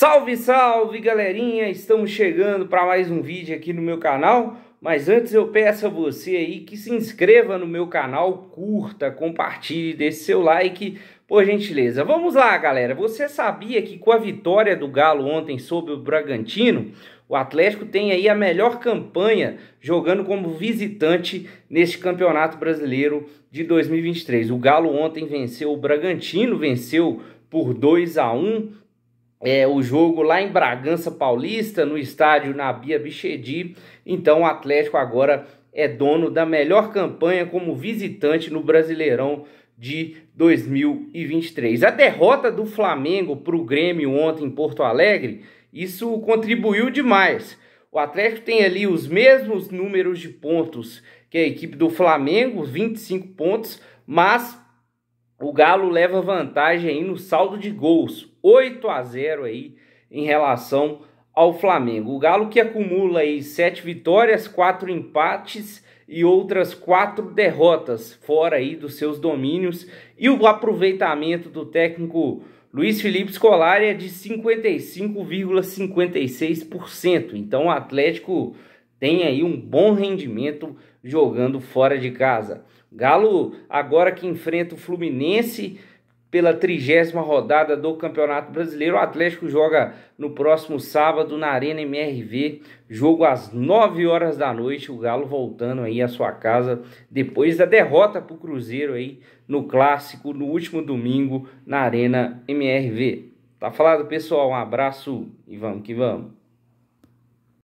Salve, salve galerinha! Estamos chegando para mais um vídeo aqui no meu canal. Mas antes eu peço a você aí que se inscreva no meu canal, curta, compartilhe, deixe seu like, por gentileza. Vamos lá, galera. Você sabia que com a vitória do Galo ontem sobre o Bragantino, o Atlético tem aí a melhor campanha jogando como visitante neste Campeonato Brasileiro de 2023. O Galo ontem venceu o Bragantino, venceu por 2 a 1, é, o jogo lá em Bragança Paulista, no estádio Nabia Bichedi. Então o Atlético agora é dono da melhor campanha como visitante no Brasileirão de 2023. A derrota do Flamengo para o Grêmio ontem em Porto Alegre, isso contribuiu demais. O Atlético tem ali os mesmos números de pontos que a equipe do Flamengo, 25 pontos, mas o Galo leva vantagem aí no saldo de gols, 8 a 0 aí em relação ao Flamengo. O Galo que acumula aí 7 vitórias, 4 empates e outras 4 derrotas fora aí dos seus domínios e o aproveitamento do técnico Luiz Felipe Scolari é de 55,56%. Então o Atlético tem aí um bom rendimento jogando fora de casa. Galo agora que enfrenta o Fluminense pela trigésima rodada do Campeonato Brasileiro. O Atlético joga no próximo sábado na Arena MRV, jogo às 9 horas da noite. O Galo voltando aí à sua casa depois da derrota para o Cruzeiro aí no clássico no último domingo na Arena MRV. Tá falado, pessoal? Um abraço e vamos que vamos.